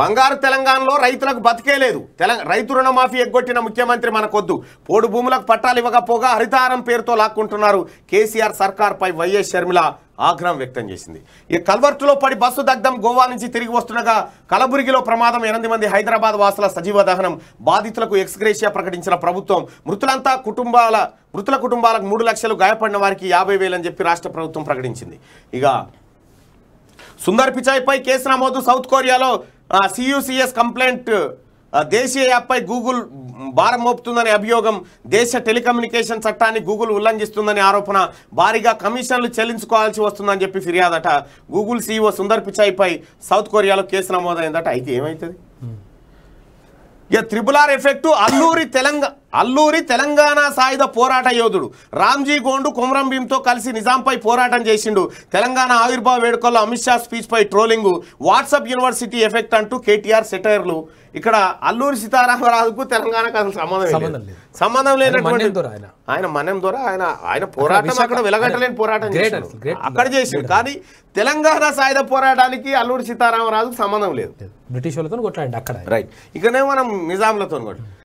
బంగారు తెలంగాణలో రైతులకు లేదు తెలంగాణ రైతు రుణమాఫీ ఎగ్గొట్టిన ముఖ్యమంత్రి మనకొద్దు పోడు భూములకు పట్టాలు ఇవ్వకపోగా హరితారం పేరుతో లాక్కుంటున్నారు కేసీఆర్ సర్కార్పై వైఎస్ షర్మిల ఆగ్రహం వ్యక్తం చేసింది ఈ కల్వర్టులో పడి బస్సు దగ్ధం గోవా నుంచి తిరిగి వస్తుండగా కలబురిగిలో ప్రమాదం ఎనిమిది మంది హైదరాబాద్ వాసుల సజీవ దహనం బాధితులకు ఎక్స్గ్రేషియా ప్రకటించిన ప్రభుత్వం మృతులంతా కుటుంబాల మృతుల కుటుంబాలకు మూడు లక్షలు గాయపడిన వారికి యాభై అని చెప్పి రాష్ట్ర ప్రభుత్వం ప్రకటించింది ఇక సుందర్ పిచాయ్పై కేసు నమోదు సౌత్ కొరియాలో సియుసిఎస్ కంప్లైంట్ దేశీయ యాప్పై గూగుల్ భారం మోపుతుందనే అభియోగం దేశ టెలికమ్యూనికేషన్ చట్టాన్ని గూగుల్ ఉల్లంఘిస్తుందనే ఆరోపణ భారీగా కమిషన్లు చెల్లించుకోవాల్సి వస్తుందని చెప్పి ఫిర్యాదట గూగుల్ సీఈఓ e సుందర్ పిచాయిపై సౌత్ కొరియాలో కేసు నమోదైందట అయితే ఏమవుతుంది ఇక triple R effect Alluri Telangana Alluri Telangana సాయుధ పోరాట యోధుడు రామ్జీ గోండు కుమరం భీమ్తో కలిసి నిజాంపై పోరాటం చేసిండు తెలంగాణ ఆవిర్భావ వేడుకల్లో అమిత్ షా స్పీచ్పై ట్రోలింగ్ వాట్సాప్ యూనివర్సిటీ ఎఫెక్ట్ అంటూ కేటీఆర్ సెటైర్లు ఇక్కడ అల్లూరి సీతారామరాజుకు తెలంగాణకు అసలు సంబంధం లేదు సంబంధం లేనటువంటి ఆయన మన్యం ద్వారా ఆయన ఆయన పోరాటం అక్కడ వెలగట్టలేని పోరాటం అక్కడ చేసిండు కానీ తెలంగాణ సాయుధ పోరాటానికి అల్లూరి సీతారామరాజుకు సంబంధం లేదు బ్రిటిష్ వాళ్ళతో కొట్లాడండి అక్కడ రైట్ ఇక్కడనే మనం నిజాంలతో